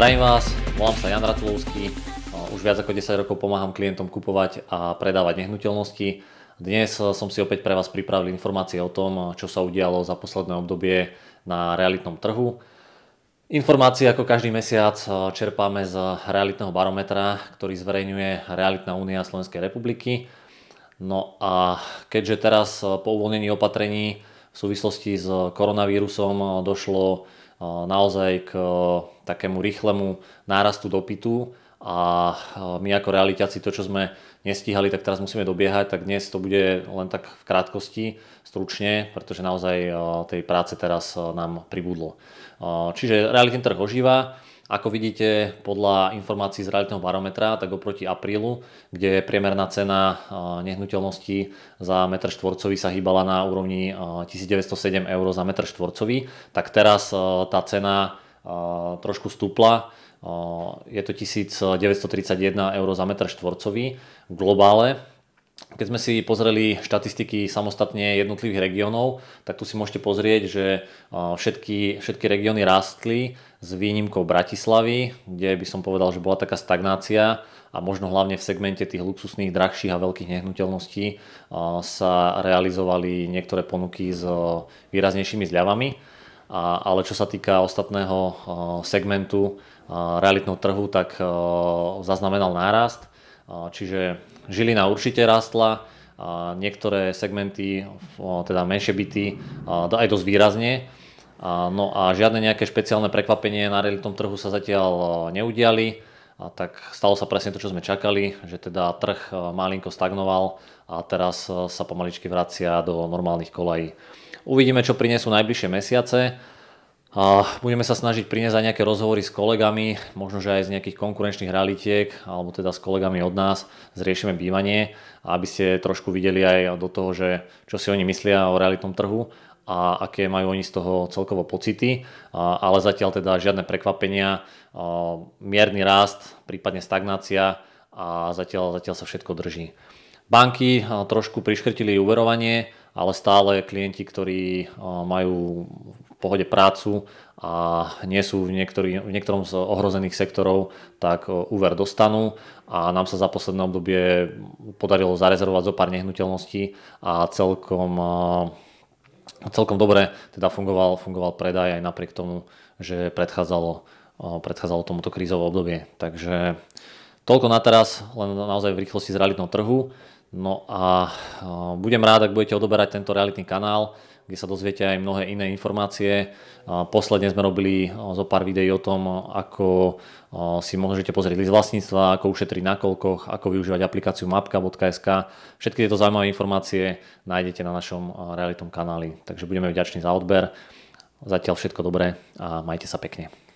Zdravím vás, volám sa Jan Ratulovský, už viac ako 10 rokov pomáham klientom kupovať a predávať nehnuteľnosti. Dnes eh, som si opäť pre vás pripravil informácie o tom, eh, čo sa udialo za posledné obdobie na realitnom trhu. Informácie ako každý mesiac eh, čerpáme z realitného barometra, ktorý zverejňuje Realitná únia Slovenskej republiky. No a keďže teraz po uvoľnení opatrení v súvislosti s koronavírusom došlo naozaj k e, takému rýchlemu nárastu dopytu a e, my ako realitáci to, čo sme nestíhali, tak teraz musíme dobiehať, tak dnes to bude len tak v krátkosti, stručne, pretože naozaj e, tej práce teraz nám pribudlo. Čiže realitný trh ožíva, ako vidíte, podľa informácií z realitného barometra, tak oproti aprílu, kde priemerná cena nehnuteľnosti za metr štvorcový sa hýbala na úrovni 1907 eur za metr štvorcový, tak teraz tá cena trošku stúpla. Je to 1931 eur za metr štvorcový v globále, keď sme si pozreli štatistiky samostatne jednotlivých regiónov, tak tu si môžete pozrieť, že všetky, všetky regióny rástli s výnimkou Bratislavy, kde by som povedal, že bola taká stagnácia a možno hlavne v segmente tých luxusných, drahších a veľkých nehnuteľností sa realizovali niektoré ponuky s výraznejšími zľavami. Ale čo sa týka ostatného segmentu realitného trhu, tak zaznamenal nárast Čiže Žilina určite rastla, niektoré segmenty, teda menšie byty, aj dosť výrazne. No a žiadne nejaké špeciálne prekvapenie na realitom trhu sa zatiaľ neudiali. A tak stalo sa presne to, čo sme čakali, že teda trh malinko stagnoval a teraz sa pomaličky vracia do normálnych kolají. Uvidíme, čo prinesú najbližšie mesiace. A budeme sa snažiť priniesť aj nejaké rozhovory s kolegami, možno že aj z nejakých konkurenčných realitiek, alebo teda s kolegami od nás, zriešime bývanie, aby ste trošku videli aj do toho, že čo si oni myslia o realitnom trhu a aké majú oni z toho celkovo pocity, ale zatiaľ teda žiadne prekvapenia, mierny rast, prípadne stagnácia a zatiaľ, zatiaľ sa všetko drží. Banky trošku priškrtili uverovanie, ale stále klienti, ktorí majú pohode prácu a nie sú v, niektorý, v niektorom z ohrozených sektorov, tak e, úver dostanú a nám sa za posledné obdobie podarilo zarezervovať zo pár nehnuteľností a celkom, e, celkom dobre teda fungoval, fungoval predaj aj napriek tomu, že predchádzalo, e, predchádzalo tomuto krízové obdobie. Takže toľko na teraz, len naozaj v rýchlosti z realitného trhu. No a budem rád, ak budete odoberať tento realitný kanál kde sa dozviete aj mnohé iné informácie. Posledne sme robili e, zo pár videí o tom, ako e, si môžete pozrieť list vlastníctva, ako ušetriť na koľkoch, ako využívať aplikáciu mapka.sk. Všetky tieto zaujímavé informácie nájdete na našom e, realitom kanáli, takže budeme vďační za odber. Zatiaľ všetko dobré a majte sa pekne.